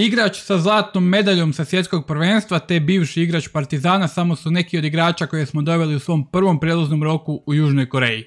Igrač sa zlatnom medaljom sa svjetskog prvenstva te bivši igrač Partizana samo su neki od igrača koje smo doveli u svom prvom prelaznom roku u Južnoj Koreji.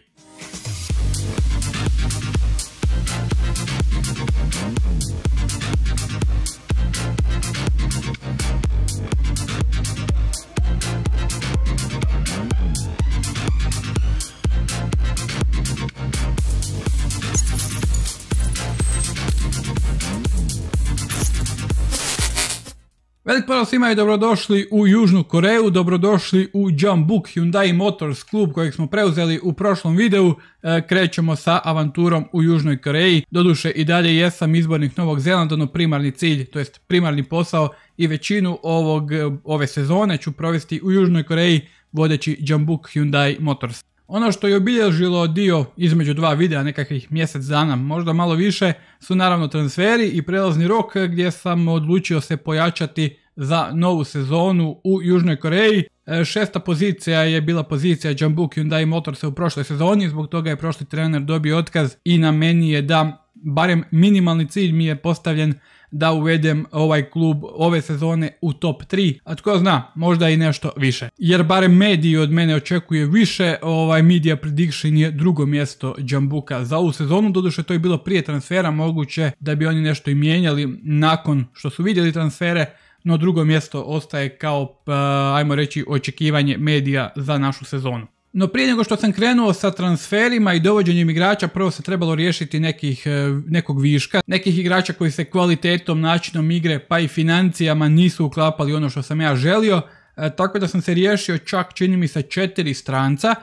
Pozdrav prvo svima i dobrodošli u Južnu Koreju, dobrodošli u Jambuk Hyundai Motors klub kojeg smo preuzeli u prošlom videu. E, krećemo sa avanturom u Južnoj Koreji, doduše i dalje jesam izbornik Novog Zelanda, no primarni cilj, to jest primarni posao i većinu ovog, e, ove sezone ću provesti u Južnoj Koreji vodeći Jambuk Hyundai Motors. Ono što je obilježilo dio između dva videa, nekakvih mjesec dana, možda malo više, su naravno transferi i prelazni rok e, gdje sam odlučio se pojačati za novu sezonu u Južnoj Koreji. E, šesta pozicija je bila pozicija Jambuk Hyundai se u prošloj sezoni, zbog toga je prošli trener dobio otkaz i na meni je da, barem minimalni cilj mi je postavljen da uvedem ovaj klub ove sezone u top 3, a tko zna, možda i nešto više. Jer barem mediji od mene očekuje više, ovaj Media Prediction je drugo mjesto Džambuka za ovu sezonu, doduše to je bilo prije transfera, moguće da bi oni nešto i mijenjali nakon što su vidjeli transfere, no drugo mjesto ostaje kao, e, ajmo reći, očekivanje medija za našu sezonu. No prije nego što sam krenuo sa transferima i dovođenjem igrača, prvo se trebalo riješiti nekih, e, nekog viška, nekih igrača koji se kvalitetom, načinom igre pa i financijama nisu uklapali ono što sam ja želio, e, tako da sam se riješio čak čini mi se četiri stranca,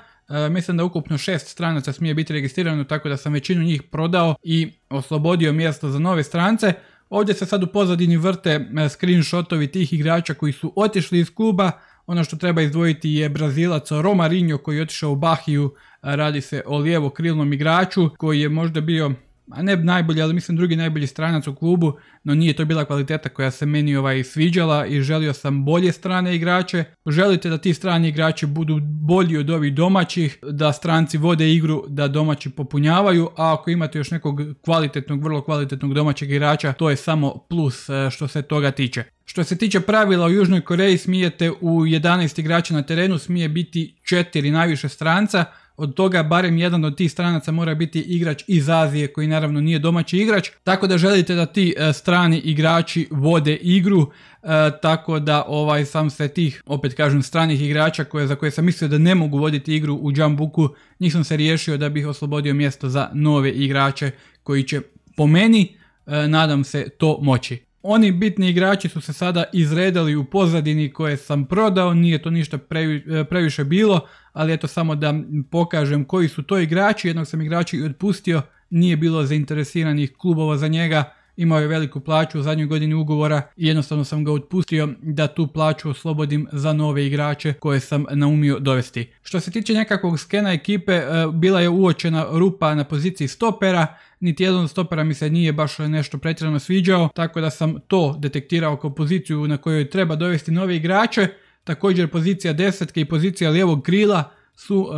mislim da ukupno šest stranaca smije biti registrirano, tako da sam većinu njih prodao i oslobodio mjesto za nove strance, Ovdje se sad u pozadini vrte e, screenshotovi tih igrača koji su otišli iz kluba. Ono što treba izdvojiti je Brazilac Romarinho koji je otišao u Bahiju. E, radi se o lijevo krilnom igraču koji je možda bio a ne najbolji, ali mislim drugi najbolji stranac u klubu, no nije to bila kvaliteta koja se meni ovaj sviđala i želio sam bolje strane igrače. Želite da ti strani igrači budu bolji od ovih domaćih, da stranci vode igru, da domaći popunjavaju, a ako imate još nekog kvalitetnog, vrlo kvalitetnog domaćeg igrača, to je samo plus e, što se toga tiče. Što se tiče pravila u Južnoj Koreji smijete u 11 igrača na terenu, smije biti 4 najviše stranca, od toga barem jedan od tih stranaca mora biti igrač iz Azije koji naravno nije domaći igrač, tako da želite da ti e, strani igrači vode igru, e, tako da ovaj sam se tih, opet kažem, stranih igrača koje, za koje sam mislio da ne mogu voditi igru u Jambuku, njih sam se riješio da bih oslobodio mjesto za nove igrače koji će po meni, e, nadam se, to moći. Oni bitni igrači su se sada izredali u pozadini koje sam prodao, nije to ništa e, previše bilo, ali eto samo da pokažem koji su to igrači, jednog sam igrači i otpustio, nije bilo zainteresiranih klubova za njega, imao je veliku plaću u zadnjoj godini ugovora i jednostavno sam ga otpustio da tu plaću oslobodim za nove igrače koje sam naumio dovesti. Što se tiče nekakvog skena ekipe, e, bila je uočena rupa na poziciji stopera, niti jedan od stopera mi se nije baš nešto pretjerano sviđao, tako da sam to detektirao kao poziciju na kojoj treba dovesti nove igrače. Također pozicija desetke i pozicija lijevog krila su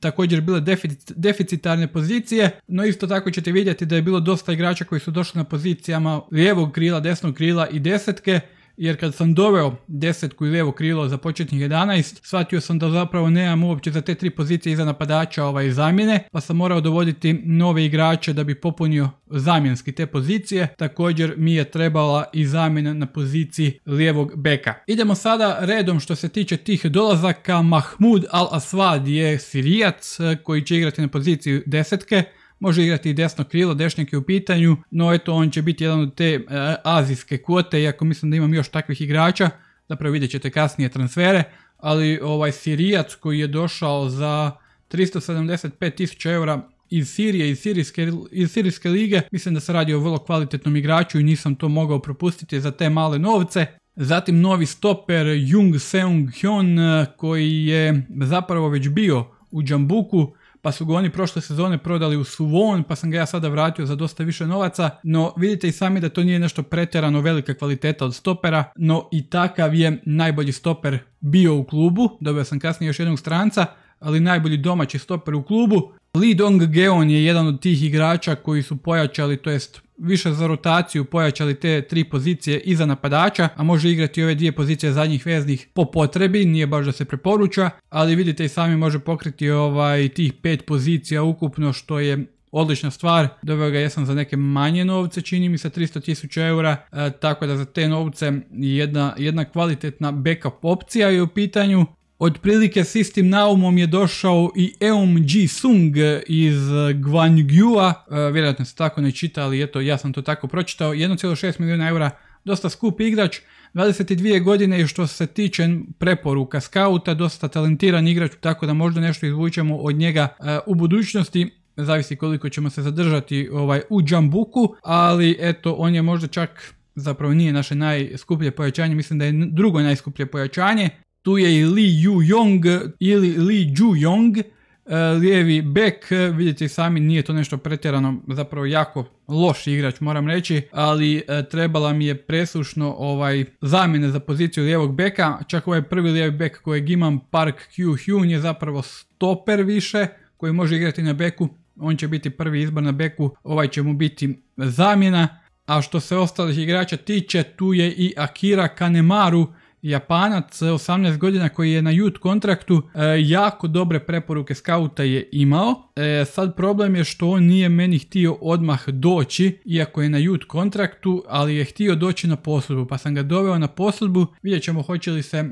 također bile deficit, deficitarne pozicije, no isto tako ćete vidjeti da je bilo dosta igrača koji su došli na pozicijama lijevog krila, desnog krila i desetke, jer kad sam doveo desetku i levo krilo za početnih 11, shvatio sam da zapravo nemam uopće za te tri pozicije iza napadača ovaj zamjene, pa sam morao dovoditi nove igrače da bi popunio zamjenski te pozicije. Također mi je trebala i zamjena na poziciji lijevog beka. Idemo sada redom što se tiče tih dolazaka. Mahmud Al-Aswad je sirijac eh, koji će igrati na poziciji desetke može igrati i desno krilo, dešnjak je u pitanju, no eto on će biti jedan od te e, azijske kvote, iako mislim da imam još takvih igrača, zapravo vidjet ćete kasnije transfere, ali ovaj Sirijac koji je došao za 375 tisuća eura iz Sirije, iz Sirijske, iz Sirijske lige, mislim da se radi o vrlo kvalitetnom igraču i nisam to mogao propustiti za te male novce. Zatim novi stoper Jung Seung Hyun e, koji je zapravo već bio u Džambuku, pa su ga oni prošle sezone prodali u Suvon, pa sam ga ja sada vratio za dosta više novaca, no vidite i sami da to nije nešto pretjerano velika kvaliteta od stopera, no i takav je najbolji stoper bio u klubu, dobio sam kasnije još jednog stranca, ali najbolji domaći stoper u klubu. Lee Dong Geon je jedan od tih igrača koji su pojačali, to jest više za rotaciju pojačali te tri pozicije iza napadača, a može igrati ove dvije pozicije zadnjih veznih po potrebi, nije baš da se preporuča, ali vidite i sami može pokriti ovaj tih pet pozicija ukupno što je odlična stvar, doveo ga jesam za neke manje novce, čini mi se 300.000 eura, e, tako da za te novce jedna, jedna kvalitetna backup opcija je u pitanju, Otprilike s istim naumom je došao i Eum Ji Sung iz Gwangyua, e, vjerojatno se tako ne čita, ali eto, ja sam to tako pročitao, 1,6 milijuna eura, dosta skup igrač, 22 godine i što se tiče preporuka skauta, dosta talentiran igrač, tako da možda nešto izvučemo od njega e, u budućnosti zavisi koliko ćemo se zadržati ovaj, u Džambuku, ali eto, on je možda čak zapravo nije naše najskuplje pojačanje, mislim da je drugo najskuplje pojačanje, tu je i Li Yu Yong ili Li Ju Yong, e, lijevi bek, vidite sami nije to nešto pretjerano, zapravo jako loš igrač moram reći, ali e, trebala mi je presušno ovaj zamjene za poziciju lijevog beka, čak ovaj prvi lijevi bek kojeg imam Park Q Hyun je zapravo stoper više koji može igrati na beku, on će biti prvi izbor na beku, ovaj će mu biti zamjena, a što se ostalih igrača tiče tu je i Akira Kanemaru Japanac 18 e, godina koji je na youth kontraktu e, jako dobre preporuke skauta je imao. E, sad problem je što on nije meni htio odmah doći iako je na youth kontraktu ali je htio doći na posudbu pa sam ga doveo na posudbu. Vidjet ćemo hoće li, se,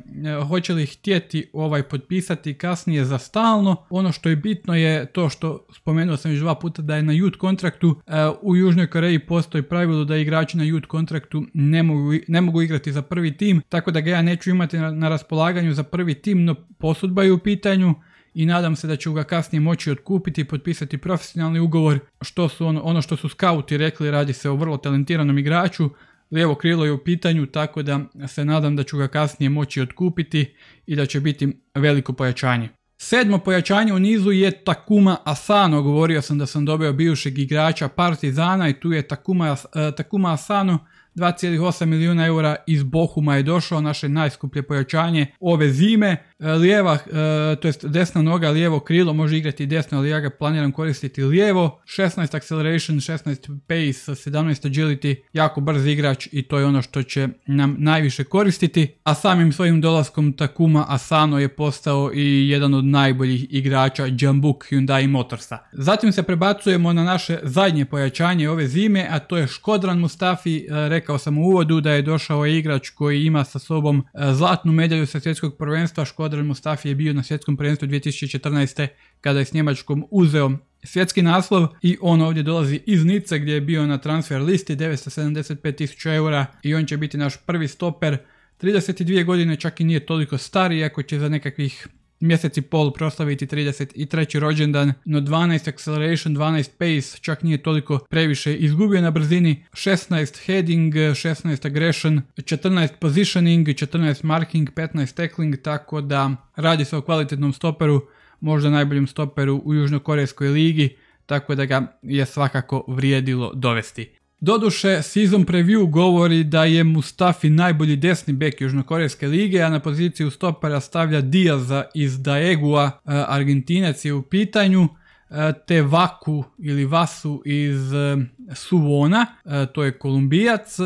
hoće li htjeti ovaj potpisati kasnije za stalno. Ono što je bitno je to što spomenuo sam još dva puta da je na youth kontraktu u Južnoj Koreji postoji pravilo da igrači na youth kontraktu ne mogu, ne mogu igrati za prvi tim tako da ga ja ja neću imati na, na raspolaganju za prvi tim, no posudba je u pitanju i nadam se da ću ga kasnije moći otkupiti i potpisati profesionalni ugovor. Što su ono, ono što su skauti rekli, radi se o vrlo talentiranom igraču, lijevo krilo je u pitanju, tako da se nadam da ću ga kasnije moći otkupiti i da će biti veliko pojačanje. Sedmo pojačanje u nizu je Takuma Asano, govorio sam da sam dobio bivšeg igrača Partizana i tu je Takuma, eh, Takuma Asano 2,8 milijuna eura iz Bohuma je došao, naše najskuplje pojačanje ove zime. E, lijeva, e, to jest desna noga, lijevo krilo, može igrati desno, ali ja ga planiram koristiti lijevo. 16 acceleration, 16 pace, 17 agility, jako brz igrač i to je ono što će nam najviše koristiti. A samim svojim dolaskom Takuma Asano je postao i jedan od najboljih igrača Jambuk Hyundai Motorsa. Zatim se prebacujemo na naše zadnje pojačanje ove zime, a to je Škodran Mustafi, e, rekao sam u uvodu da je došao igrač koji ima sa sobom e, zlatnu medalju sa svjetskog prvenstva. Škodran Mustafi je bio na svjetskom prvenstvu 2014. kada je s Njemačkom uzeo svjetski naslov i on ovdje dolazi iz Nice gdje je bio na transfer listi 975.000 eura i on će biti naš prvi stoper. 32 godine čak i nije toliko stari, iako će za nekakvih mjesec i pol proslaviti 33. rođendan, no 12 acceleration, 12 pace čak nije toliko previše. Izgubio na brzini 16 heading, 16 aggression, 14 positioning, 14 marking, 15 tackling, tako da radi se o kvalitetnom stoperu, možda najboljem stoperu u Južnokorejskoj ligi, tako da ga je svakako vrijedilo dovesti. Doduše, season preview govori da je Mustafi najbolji desni bek Južnokorejske lige, a na poziciju stopera stavlja Diaza iz Daegua, e, Argentinac je u pitanju, e, te Vaku ili Vasu iz e, Suvona, to je Kolumbijac.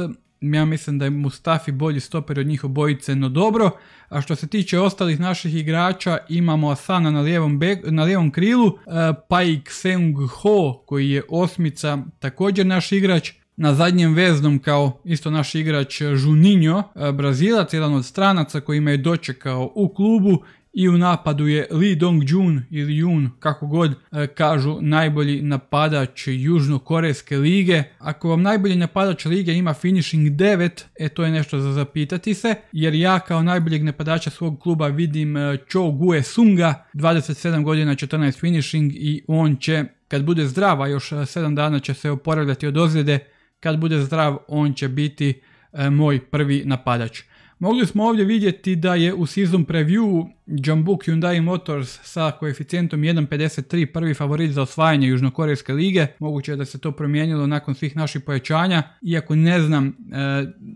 Ja mislim da je Mustafi bolji stoper od njih obojice, no dobro. A što se tiče ostalih naših igrača, imamo Asana na lijevom, bek, na lijevom krilu, pa i Ho koji je osmica, također naš igrač na zadnjem veznom kao isto naš igrač Juninho, e, Brazilac, jedan od stranaca koji me je dočekao u klubu i u napadu je Lee Dong-jun ili Jun, kako god e, kažu, najbolji napadač Južnokorejske lige. Ako vam najbolji napadač lige ima finishing 9, e to je nešto za zapitati se, jer ja kao najboljeg napadača svog kluba vidim e, Cho Gue Sunga, 27 godina, 14 finishing i on će kad bude zdrava, još 7 dana će se oporavljati od ozljede, kad bude zdrav on će biti e, moj prvi napadač. Mogli smo ovdje vidjeti da je u season preview Jambuk Hyundai Motors sa koeficijentom 1.53 prvi favorit za osvajanje Južnokorejske lige. Moguće je da se to promijenilo nakon svih naših pojačanja. Iako ne znam, e,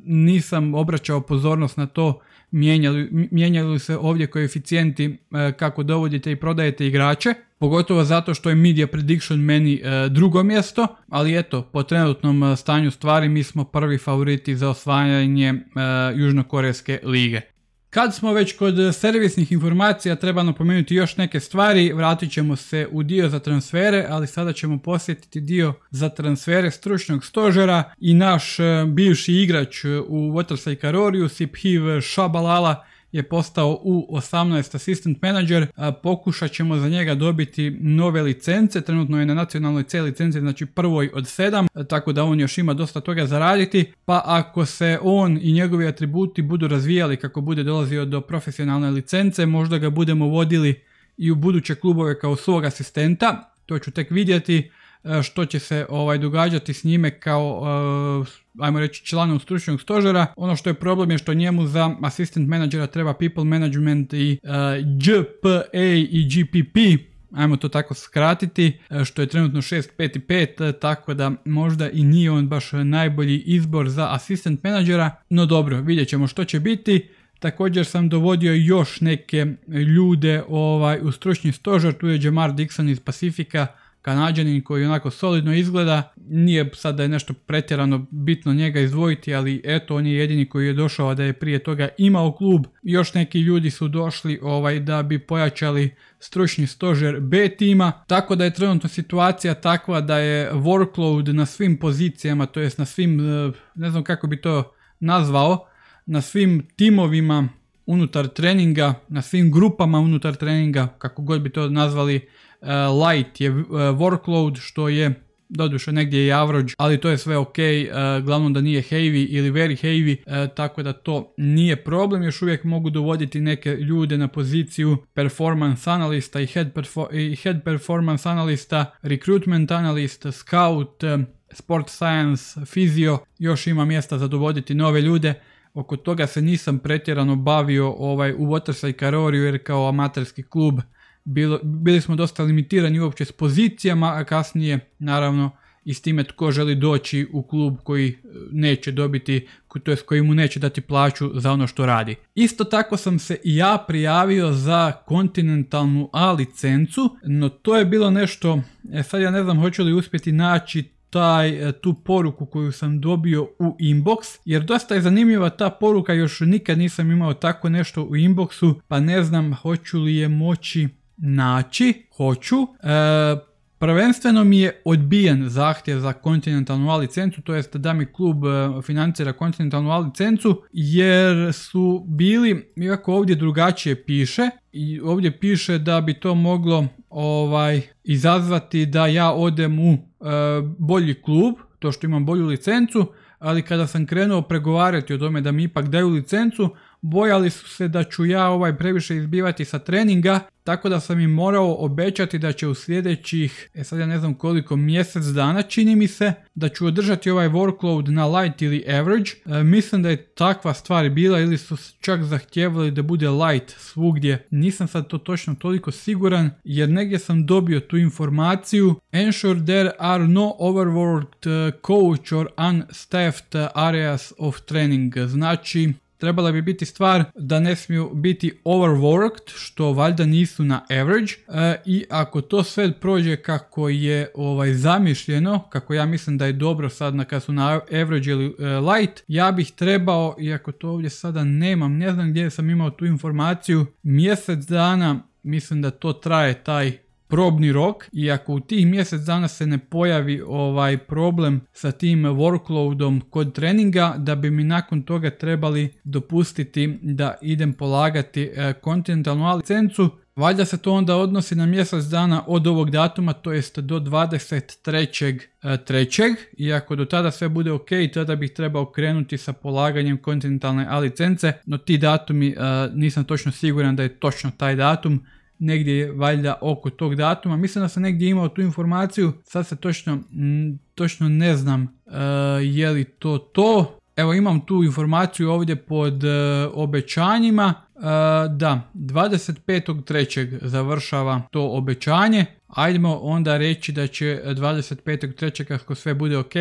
nisam obraćao pozornost na to mijenjali, mijenjali se ovdje koeficijenti e, kako dovodite i prodajete igrače, pogotovo zato što je Media Prediction meni e, drugo mjesto, ali eto, po trenutnom e, stanju stvari mi smo prvi favoriti za osvajanje Južnokorejske lige. Kad smo već kod eh, servisnih informacija treba napomenuti još neke stvari, vratit ćemo se u dio za transfere, ali sada ćemo posjetiti dio za transfere stručnog stožera i naš eh, bivši igrač eh, u Waterside Karoriju, Siphiv Šabalala je postao U18 assistant manager, a pokušat ćemo za njega dobiti nove licence, trenutno je na nacionalnoj C licenci, znači prvoj od sedam, e, tako da on još ima dosta toga zaraditi, pa ako se on i njegovi atributi budu razvijali kako bude dolazio do profesionalne licence, možda ga budemo vodili i u buduće klubove kao svog asistenta, to ću tek vidjeti, E, što će se ovaj događati s njime kao e, ajmo reći članom stručnog stožera. Ono što je problem je što njemu za assistant menadžera treba people management i e, GPA i GPP ajmo to tako skratiti, što je trenutno 6, tako da možda i nije on baš najbolji izbor za asistent menadžera, no dobro, vidjet ćemo što će biti. Također sam dovodio još neke ljude ovaj, u stručni stožer, tu je Jamar Dixon iz Pacifika, kanadžanin koji onako solidno izgleda. Nije sad da je nešto pretjerano bitno njega izdvojiti, ali eto on je jedini koji je došao da je prije toga imao klub. Još neki ljudi su došli ovaj da bi pojačali stručni stožer B tima, tako da je trenutno situacija takva da je workload na svim pozicijama, to jest na svim, e, ne znam kako bi to nazvao, na svim timovima unutar treninga, na svim grupama unutar treninga, kako god bi to nazvali, Eh, light je eh, workload što je doduše negdje je average, ali to je sve ok, eh, glavno da nije heavy ili very heavy, tako da to nije problem, još uvijek mogu dovoditi neke ljude na poziciju performance analista i head, performance analista, recruitment analista, scout, sport science, fizio, još ima mjesta za dovoditi nove ljude, oko toga se nisam pretjerano bavio ovaj, u Waterside Karoriju jer kao amaterski klub bilo, bili smo dosta limitirani uopće s pozicijama, a kasnije naravno i s time tko želi doći u klub koji e, neće dobiti, to jest koji mu neće dati plaću za ono što radi. Isto tako sam se i ja prijavio za kontinentalnu A licencu, no to je bilo nešto, e, sad ja ne znam hoću li uspjeti naći taj, e, tu poruku koju sam dobio u inbox, jer dosta je zanimljiva ta poruka, još nikad nisam imao tako nešto u inboxu, pa ne znam hoću li je moći naći, hoću. E, prvenstveno mi je odbijen zahtjev za kontinentalnu licencu, to jest da mi klub e, financira kontinentalnu licencu, jer su bili, iako ovdje drugačije piše, i ovdje piše da bi to moglo ovaj izazvati da ja odem u e, bolji klub, to što imam bolju licencu, ali kada sam krenuo pregovarati o tome da mi ipak daju licencu, Bojali su se da ću ja ovaj previše izbivati sa treninga, tako da sam im morao obećati da će u sljedećih, e sad ja ne znam koliko, mjesec dana čini mi se, da ću održati ovaj workload na light ili average. E, mislim da je takva stvar bila ili su čak zahtjevali da bude light svugdje. Nisam sad to točno toliko siguran jer negdje sam dobio tu informaciju. Ensure there are no overworked e, coach or unstaffed areas of training. Znači trebala bi biti stvar da ne smiju biti overworked, što valjda nisu na average e, i ako to sve prođe kako je ovaj zamišljeno, kako ja mislim da je dobro sad na kad su na average ili e, light, ja bih trebao, iako to ovdje sada nemam, ne znam gdje sam imao tu informaciju, mjesec dana mislim da to traje taj probni rok i ako u tih mjesec dana se ne pojavi ovaj problem sa tim workloadom kod treninga da bi mi nakon toga trebali dopustiti da idem polagati e, kontinentalnu licencu Valjda se to onda odnosi na mjesec dana od ovog datuma, to jest do 23.3. E, I ako do tada sve bude ok, tada bih trebao krenuti sa polaganjem kontinentalne A licence, no ti datumi e, nisam točno siguran da je točno taj datum, negdje valjda oko tog datuma. Mislim da sam negdje imao tu informaciju, sad se točno, točno ne znam e, je li to to. Evo imam tu informaciju ovdje pod e, obećanjima. Uh, da, 25.3. završava to obećanje. Ajdemo onda reći da će 25.3. ako sve bude ok,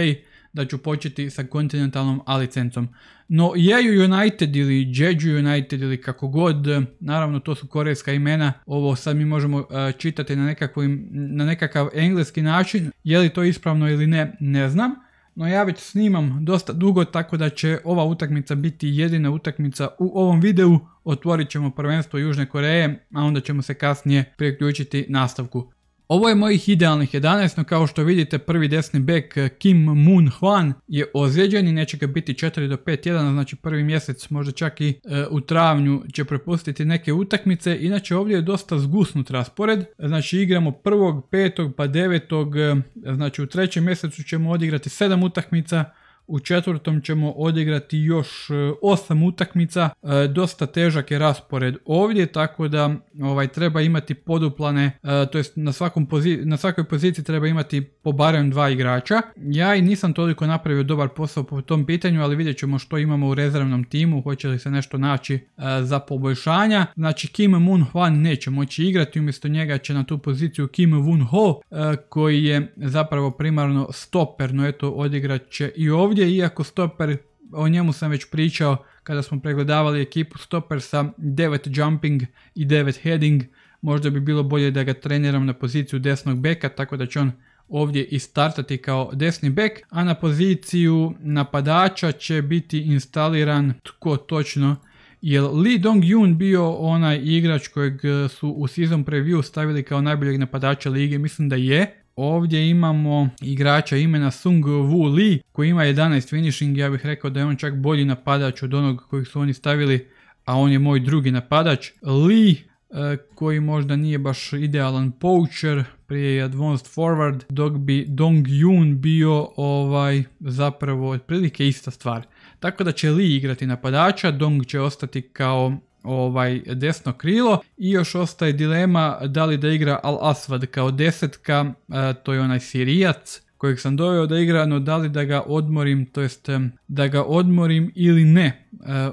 da ću početi sa kontinentalnom A licencom. No Jeju United ili Jeju United ili kako god, naravno to su korejska imena, ovo sad mi možemo e, čitati na, nekakvim, na nekakav engleski način, je li to ispravno ili ne, ne znam. No ja već snimam dosta dugo tako da će ova utakmica biti jedina utakmica u ovom videu. Otvorit ćemo prvenstvo Južne Koreje, a onda ćemo se kasnije priključiti nastavku. Ovo je mojih idealnih 11, no kao što vidite prvi desni bek eh, Kim Moon Hwan je ozlijeđen i neće ga biti 4 do 5 tjedana, znači prvi mjesec možda čak i eh, u travnju će prepustiti neke utakmice. Inače ovdje je dosta zgusnut raspored, znači igramo prvog, petog pa devetog, eh, znači u trećem mjesecu ćemo odigrati 7 utakmica, u četvrtom ćemo odigrati još e, osam utakmica, e, dosta težak je raspored ovdje, tako da ovaj treba imati poduplane, e, to jest na, svakom na svakoj poziciji treba imati po barem dva igrača. Ja i nisam toliko napravio dobar posao po tom pitanju, ali vidjet ćemo što imamo u rezervnom timu, hoće li se nešto naći za poboljšanja. Znači Kim Moon Hwan neće moći igrati, umjesto njega će na tu poziciju Kim Woon Ho, koji je zapravo primarno stoper, no eto odigrat će i ovdje ovdje, iako stoper, o njemu sam već pričao kada smo pregledavali ekipu stoper sa 9 jumping i 9 heading, možda bi bilo bolje da ga treniram na poziciju desnog beka, tako da će on ovdje i startati kao desni bek, a na poziciju napadača će biti instaliran tko točno jer Lee dong Yun bio onaj igrač kojeg su u season preview stavili kao najboljeg napadača lige, mislim da je, Ovdje imamo igrača imena Sung Woo Lee koji ima 11 finishing, ja bih rekao da je on čak bolji napadač od onog kojeg su oni stavili, a on je moj drugi napadač. Lee eh, koji možda nije baš idealan poacher, prije je advanced forward, dok bi Dong Yoon bio ovaj zapravo otprilike ista stvar. Tako da će Lee igrati napadača, Dong će ostati kao ovaj desno krilo i još ostaje dilema da li da igra Al Asvad kao desetka, e, to je onaj Sirijac kojeg sam doveo da igra, no da li da ga odmorim, to jest da ga odmorim ili ne e,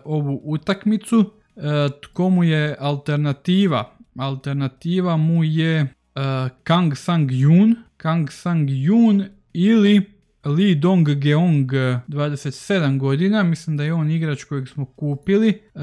ovu utakmicu. E, tko mu je alternativa? Alternativa mu je Kang Sang Jun, Kang Sang Jun ili Lee Dong-geong, 27 godina, mislim da je on igrač kojeg smo kupili. Eh,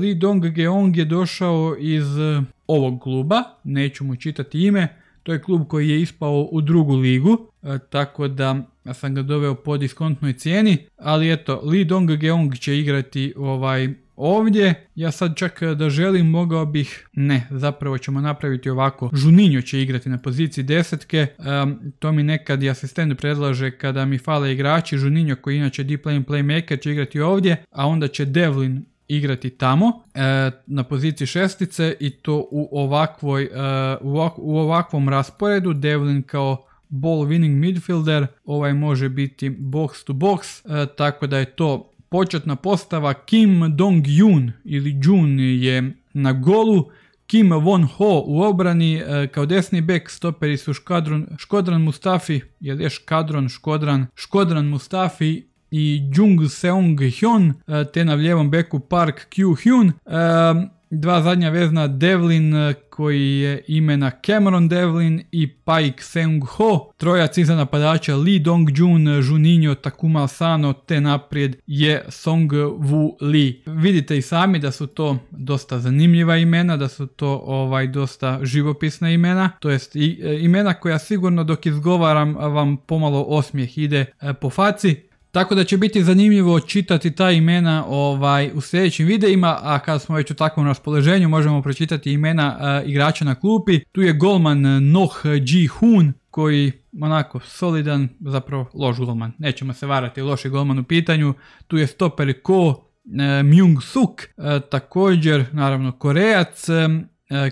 Lee Dong-geong je došao iz eh, ovog kluba, neću mu čitati ime, to je klub koji je ispao u drugu ligu, eh, tako da sam ga doveo po diskontnoj cijeni, ali eto, Lee Dong-geong će igrati ovaj ovdje. Ja sad čak e, da želim mogao bih, ne, zapravo ćemo napraviti ovako. Žuninjo će igrati na poziciji desetke, to mi nekad i asistent predlaže kada mi fale igrači. Žuninjo koji inače deep lane playmaker će igrati ovdje, a onda će Devlin igrati tamo e, na poziciji šestice i to u, ovakvoj, e, u, ovakvom rasporedu. Devlin kao ball winning midfielder, ovaj može biti box to box, tako da je to Početna postava Kim Dong-jun ili Jun je na golu, Kim Von Ho u obrani, e, kao desni bek stoperi su Škadron, Škodran Mustafi, je Škadron, Škodran, Škodran Mustafi i Jung Seong Hyun, e, te na lijevom beku Park Kyu Hyun. E, dva zadnja vezna Devlin eh, koji je imena Cameron Devlin i Paik Seung Ho. Trojac iza napadača Lee Dong Jun, Juninho, Takuma Sano te naprijed je Song Wu Li. Vidite i sami da su to dosta zanimljiva imena, da su to ovaj dosta živopisna imena, to jest eh, imena koja sigurno dok izgovaram vam pomalo osmijeh ide eh, po faci. Tako da će biti zanimljivo čitati ta imena ovaj, u sljedećim videima, a kad smo već u takvom raspoloženju možemo pročitati imena e, igrača na klupi. Tu je golman e, Noh Ji Hoon koji onako solidan, zapravo loš golman. Nećemo se varati, loš je golman u pitanju. Tu je stoper Ko e, Myung Suk, također naravno Korejac,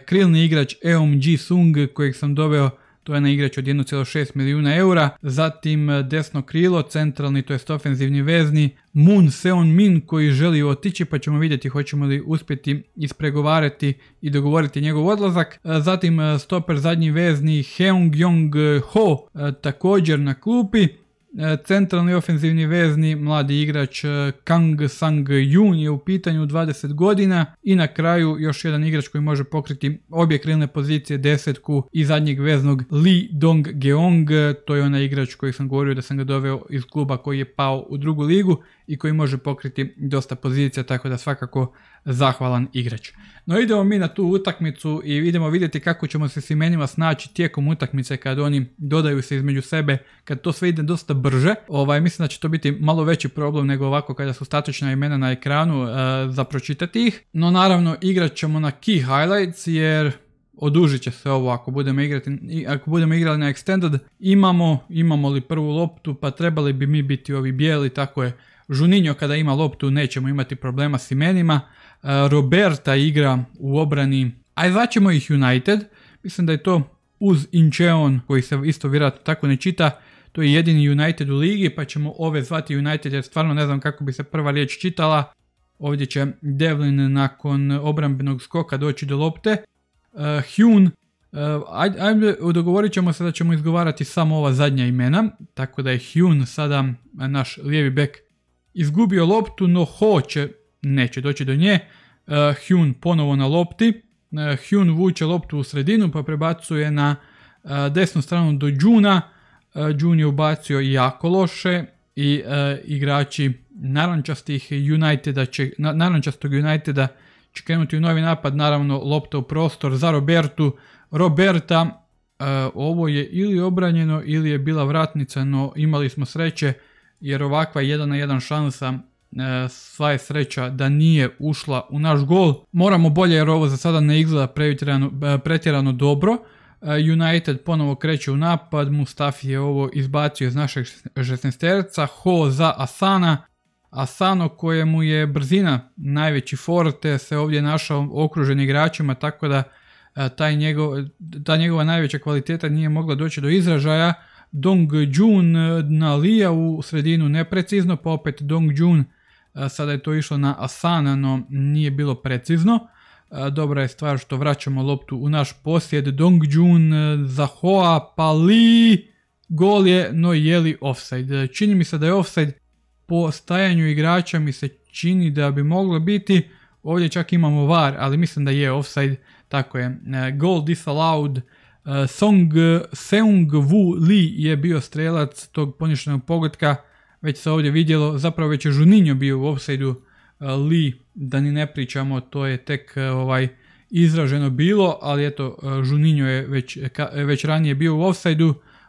krilni igrač Eom Ji Sung kojeg sam doveo to je na igrač od 1,6 milijuna eura. Zatim e, desno krilo, centralni, to jest ofenzivni vezni, Moon Seon Min koji želi otići pa ćemo vidjeti hoćemo li uspjeti ispregovarati i dogovoriti njegov odlazak. E, zatim e, stoper zadnji vezni Heung Yong Ho također na klupi. E, centralni ofenzivni vezni, mladi igrač e, Kang Sang-jun je u pitanju 20 godina i na kraju još jedan igrač koji može pokriti obje krilne pozicije desetku i zadnjeg veznog Li Dong-geong, e, to je onaj igrač koji sam govorio da sam ga doveo iz kluba koji je pao u drugu ligu i koji može pokriti dosta pozicija, tako da svakako zahvalan igrač. No idemo mi na tu utakmicu i idemo vidjeti kako ćemo se s imenima snaći tijekom utakmice kad oni dodaju se između sebe, kad to sve ide dosta brže. Ovaj, mislim da će to biti malo veći problem nego ovako kada su statična imena na ekranu e, za pročitati ih. No naravno igrat ćemo na key highlights jer odužit će se ovo ako budemo, igrati, ako budemo igrali na extended. Imamo, imamo li prvu loptu pa trebali bi mi biti ovi bijeli, tako je. Žuninjo kada ima loptu nećemo imati problema s imenima, E, Roberta igra u obrani, a zvaćemo ih United, mislim da je to uz Incheon koji se isto vjerojatno tako ne čita, to je jedini United u ligi pa ćemo ove zvati United jer stvarno ne znam kako bi se prva riječ čitala. Ovdje će Devlin nakon obrambenog skoka doći do lopte. Uh, Hune, e, dogovorit ćemo se da ćemo izgovarati samo ova zadnja imena, tako da je Hune sada naš lijevi bek izgubio loptu, no hoće neće doći do nje. Uh, Hyun ponovo na lopti. Uh, Hyun vuče loptu u sredinu pa prebacuje na e, desnu stranu do Juna. Jun je ubacio jako loše i igrači narančastih Uniteda će, narančastog Uniteda će krenuti u novi napad. Naravno lopta u prostor za Robertu. Roberta ovo je ili obranjeno ili je bila vratnica no imali smo sreće jer ovakva jedan na jedan šansa E, sva je sreća da nije ušla u naš gol. Moramo bolje jer ovo za sada ne izgleda pretjerano e, dobro. E, United ponovo kreće u napad, Mustafi je ovo izbacio iz našeg 16 Ho za Asana. Asano kojemu je brzina najveći forte se ovdje našao okružen igračima tako da taj njegov, ta njegova najveća kvaliteta nije mogla doći do izražaja. Dong Jun nalija u sredinu neprecizno, pa opet Dong Jun E, sada je to išlo na Asana, no nije bilo precizno. E, dobra je stvar što vraćamo loptu u naš posjed. Dongjun, e, Zahoa, Pali, gol je, no je li offside? Čini mi se da je offside po stajanju igrača mi se čini da bi moglo biti. Ovdje čak imamo var, ali mislim da je offside, tako je. Gol disallowed, Song Seung Wu Lee je bio strelac tog poništenog pogotka već se ovdje vidjelo, zapravo već je Žuninjo bio u offside e, Li, da ni ne pričamo, to je tek e, ovaj izraženo bilo, ali eto, Žuninjo e, je već, već ranije bio u offside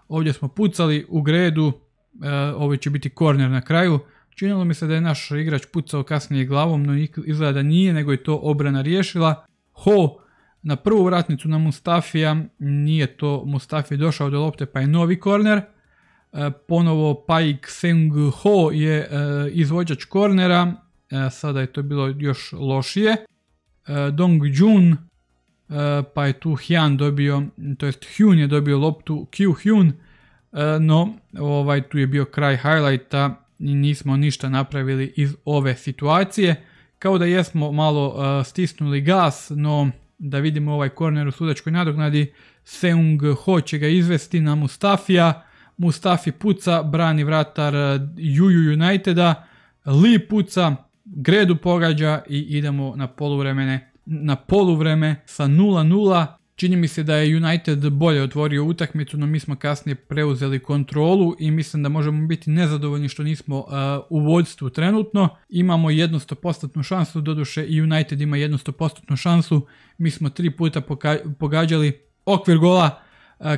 ovdje smo pucali u gredu, ovo će biti korner na kraju, Činilo mi se da je naš igrač pucao kasnije glavom, no izgleda da nije, nego je to obrana riješila. Ho, na prvu vratnicu na Mustafija, nije to Mustafi došao do lopte pa je novi korner. E, ponovo Paik Seung Ho je e, izvođač kornera, e, sada je to bilo još lošije. Dong Jun pa je tu Hyun dobio, to jest Hyun je dobio loptu, Q Hyun, no ovaj, tu je bio kraj highlighta i nismo ništa napravili iz ove situacije. Kao da jesmo malo stisnuli gas, no da vidimo ovaj korner u sudačkoj nadoknadi, Seung Ho će ga izvesti na Mustafija, Mustafi puca, brani vratar e, Juju Uniteda, Li puca, Gredu pogađa i idemo na poluvremene na poluvreme sa 0-0. Čini mi se da je United bolje otvorio utakmicu, no mi smo kasnije preuzeli kontrolu i mislim da možemo biti nezadovoljni što nismo e, u vodstvu trenutno. Imamo jednostopostatnu šansu, doduše i United ima jednostopostatnu šansu. Mi smo tri puta pogađali okvir gola,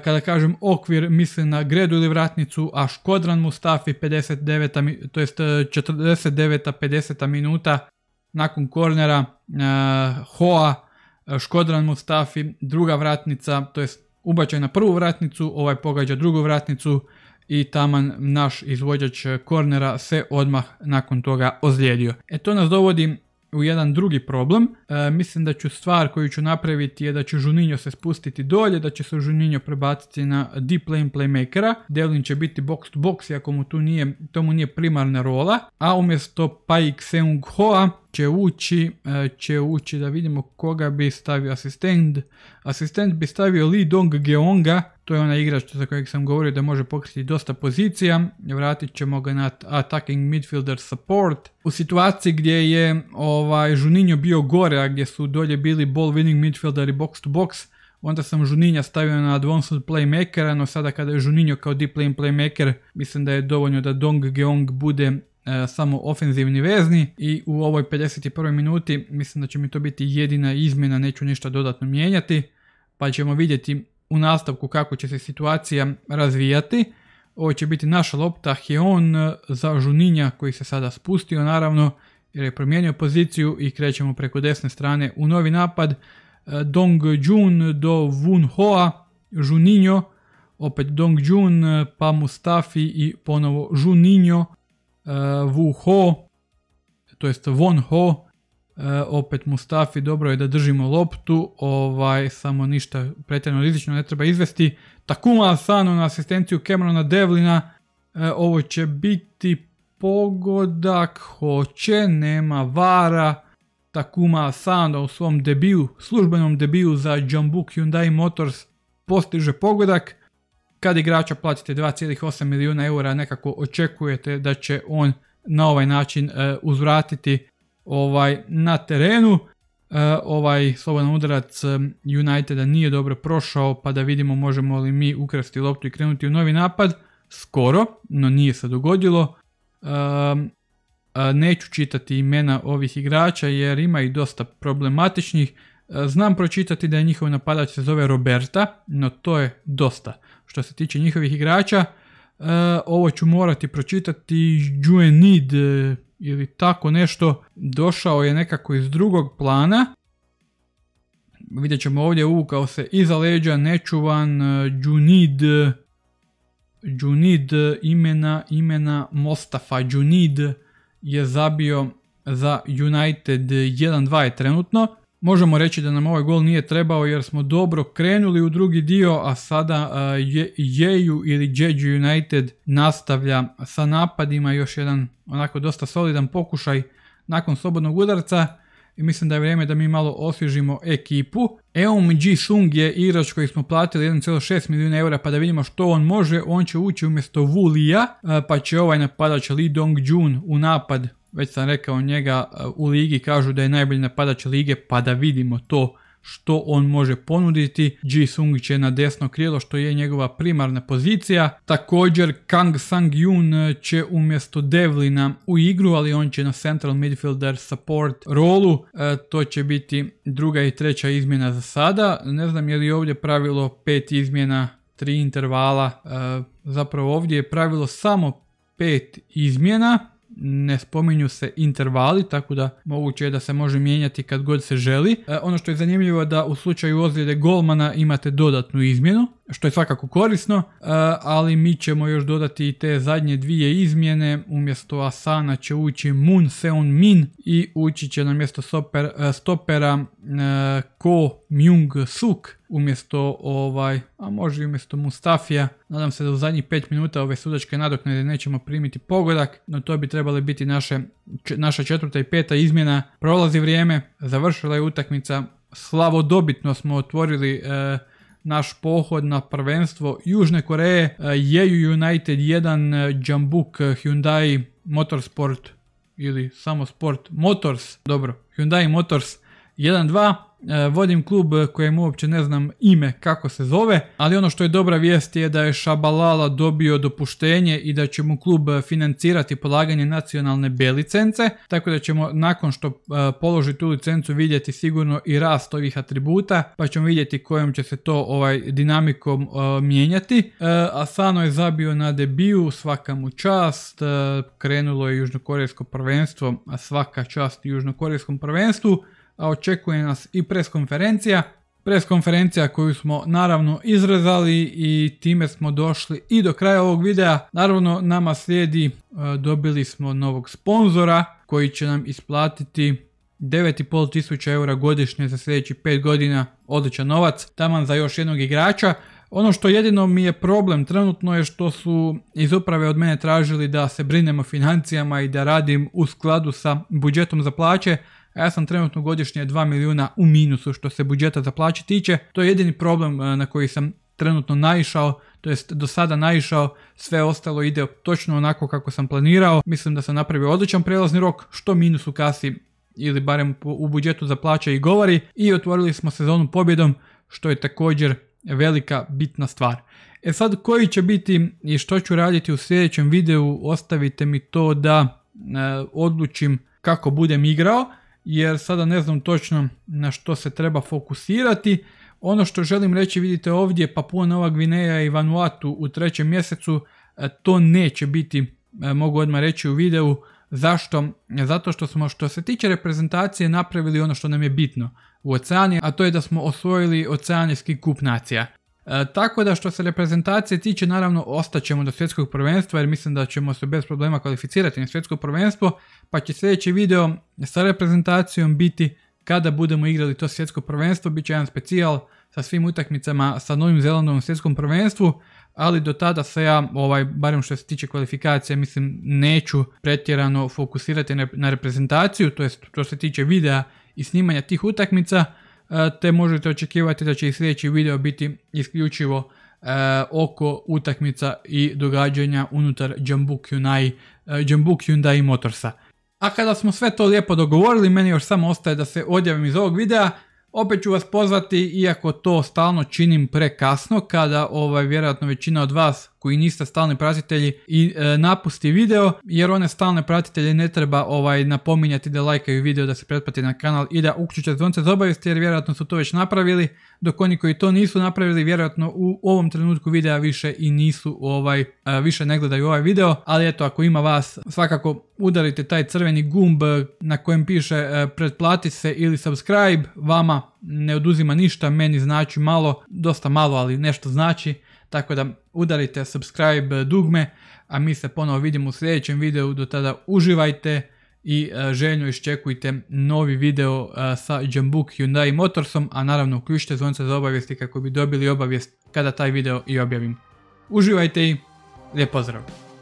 kada kažem okvir, mislim na Gredu ili Vratnicu, a Škodran Mustafi 59. to jest 49. 50. minuta nakon kornera e, Hoa, e, Škodran Mustafi, druga vratnica, to jest ubačaj na prvu vratnicu, ovaj pogađa drugu vratnicu i taman naš izvođač kornera se odmah nakon toga ozlijedio. E to nas dovodi u jedan drugi problem. E, mislim da ću stvar koju ću napraviti je da će Žuninjo se spustiti dolje, da će se Žuninjo prebaciti na deep lane playmakera. Devlin će biti box to box, iako mu tu nije, to mu nije primarna rola. A umjesto Paik Seung Hoa će ući, e, će ući da vidimo koga bi stavio asistent. Asistent bi stavio Lee Dong Geonga, to je ona igra za kojeg sam govorio da može pokriti dosta pozicija. Vratit ćemo ga na attacking midfielder support. U situaciji gdje je ovaj, Žuninjo bio gore, a gdje su dolje bili ball winning midfielder i box to box, onda sam Žuninja stavio na advanced playmakera, no sada kada je Žuninjo kao deep lane playmaker, mislim da je dovoljno da Dong Geong bude e, samo ofenzivni vezni i u ovoj 51. minuti mislim da će mi to biti jedina izmjena, neću ništa dodatno mijenjati pa ćemo vidjeti u nastavku kako će se situacija razvijati. Ovo će biti naša lopta Heon eh, za Žuninja koji se sada spustio naravno jer je promijenio poziciju i krećemo preko desne strane u novi napad. Eh, Dong Jun do Wun Hoa, Juninho, opet Dong Jun, eh, pa Mustafi i ponovo Juninho, Wu Ho, to jest Von Ho, E, opet Mustafi, dobro je da držimo loptu, ovaj, samo ništa pretjerano rizično ne treba izvesti. Takuma Asano na asistenciju Camerona Devlina, e, ovo će biti pogodak, hoće, nema vara. Takuma Asano u svom debiju, službenom debiju za Jambuk Hyundai Motors postiže pogodak. Kad igrača platite 2,8 milijuna eura, nekako očekujete da će on na ovaj način e, uzvratiti ovaj na terenu. E, ovaj slobodan udarac e, Uniteda nije dobro prošao pa da vidimo možemo li mi ukrasti loptu i krenuti u novi napad. Skoro, no nije se dogodilo. E, neću čitati imena ovih igrača jer ima i dosta problematičnih. Znam pročitati da je njihov napadač se zove Roberta, no to je dosta. Što se tiče njihovih igrača, ovo ću morati pročitati Juenid ili tako nešto došao je nekako iz drugog plana. Vidjet ćemo ovdje uvukao se iza leđa nečuvan Junid, e, Junid imena, imena Mostafa. Junid je zabio za United 1-2 trenutno. Možemo reći da nam ovaj gol nije trebao jer smo dobro krenuli u drugi dio, a sada Jeju ili Jeju United nastavlja sa napadima. Još jedan onako dosta solidan pokušaj nakon slobodnog udarca i mislim da je vrijeme da mi malo osvježimo ekipu. Eom Ji Sung je igrač koji smo platili 1,6 milijuna eura pa da vidimo što on može. On će ući umjesto Wulija pa će ovaj napadač Lee Dong Jun u napad već sam rekao njega, e, u ligi kažu da je najbolji napadač lige, pa da vidimo to što on može ponuditi. Ji Sung će na desno krilo što je njegova primarna pozicija. Također Kang Sang Yoon e, će umjesto Devlina u igru, ali on će na central midfielder support rolu. E, to će biti druga i treća izmjena za sada. Ne znam je li ovdje pravilo pet izmjena, tri intervala. zapravo ovdje je pravilo samo pet izmjena ne spominju se intervali, tako da moguće je da se može mijenjati kad god se želi. E, ono što je zanimljivo je da u slučaju ozljede golmana imate dodatnu izmjenu, što je svakako korisno, e, ali mi ćemo još dodati i te zadnje dvije izmjene, umjesto Asana će ući Moon Seon Min i ući će na mjesto e, stopera Ko Myung Suk, umjesto ovaj, a može i umjesto Mustafija. Nadam se da u zadnjih 5 minuta ove sudačke nadoknade nećemo primiti pogodak, no to bi trebali biti naše, naša četvrta i peta izmjena. Prolazi vrijeme, završila je utakmica, slavodobitno smo otvorili e, naš pohod na prvenstvo Južne Koreje, e, Jeju United 1, e, Jambuk Hyundai Motorsport ili samo Sport Motors, dobro, Hyundai Motors 1-2, E, vodim klub kojem uopće ne znam ime kako se zove, ali ono što je dobra vijest je da je Šabalala dobio dopuštenje i da će mu klub financirati polaganje nacionalne B licence, tako da ćemo nakon što e, položi tu licencu vidjeti sigurno i rast ovih atributa, pa ćemo vidjeti kojom će se to ovaj dinamikom e, mijenjati. Asano je zabio na debiju, svaka mu čast, krenulo je južnokorejsko prvenstvo, svaka čast južnokorejskom prvenstvu a očekuje nas i preskonferencija. Preskonferencija koju smo naravno izrezali i time smo došli i do kraja ovog videa. Naravno nama slijedi, e, dobili smo novog sponzora koji će nam isplatiti 9,5 tisuća eura godišnje za sljedeći 5 godina, odličan novac, taman za još jednog igrača. Ono što jedino mi je problem trenutno je što su iz uprave od mene tražili da se brinemo financijama i da radim u skladu sa budžetom za plaće, ja sam trenutno godišnje 2 milijuna u minusu što se budžeta za plaće tiče. To je jedini problem e, na koji sam trenutno naišao, to jest do sada naišao, sve ostalo ide točno onako kako sam planirao. Mislim da sam napravio odličan prelazni rok, što minus u kasi ili barem u budžetu za plaće i govori i otvorili smo sezonu pobjedom što je također velika bitna stvar. E sad koji će biti i što ću raditi u sljedećem videu ostavite mi to da e, odlučim kako budem igrao jer sada ne znam točno na što se treba fokusirati. Ono što želim reći vidite ovdje Papua Nova Gvineja i Vanuatu u trećem mjesecu e, to neće biti, e, mogu odmah reći u videu, Zašto? Zato što smo što se tiče reprezentacije napravili ono što nam je bitno u oceani, a to je da smo osvojili oceanijski kup nacija. E, tako da što se reprezentacije tiče, naravno ostaćemo do svjetskog prvenstva jer mislim da ćemo se bez problema kvalificirati na svjetsko prvenstvo, pa će sljedeći video sa reprezentacijom biti kada budemo igrali to svjetsko prvenstvo, bit će jedan specijal sa svim utakmicama sa Novim Zelandom svjetskom prvenstvu, ali do tada se ja, ovaj, barem što se tiče kvalifikacije, mislim neću pretjerano fokusirati na reprezentaciju, to jest što se tiče videa i snimanja tih utakmica, E, te možete očekivati da će i sljedeći video biti isključivo e, oko utakmica i događanja unutar Jambuk e, Hyundai, Motorsa. A kada smo sve to lijepo dogovorili, meni još samo ostaje da se odjavim iz ovog videa. Opet ću vas pozvati, iako to stalno činim prekasno, kada ovaj, vjerojatno većina od vas i niste stalni pratitelji i e, napusti video jer one stalne pratitelje ne treba ovaj napominjati da lajkaju video, da se pretplati na kanal i da uključite zvonce za obavijesti jer vjerojatno su to već napravili dok oni koji to nisu napravili vjerojatno u ovom trenutku videa više i nisu ovaj e, više ne gledaju ovaj video, ali eto ako ima vas svakako udarite taj crveni gumb na kojem piše e, pretplati se ili subscribe, vama ne oduzima ništa, meni znači malo, dosta malo ali nešto znači, tako da udarite subscribe dugme, a mi se ponovo vidimo u sljedećem videu, do tada uživajte i e, željno iščekujte novi video e, sa Jambuk Hyundai Motorsom, a naravno uključite zvonce za obavijesti kako bi dobili obavijest kada taj video i objavim. Uživajte i lijep pozdrav!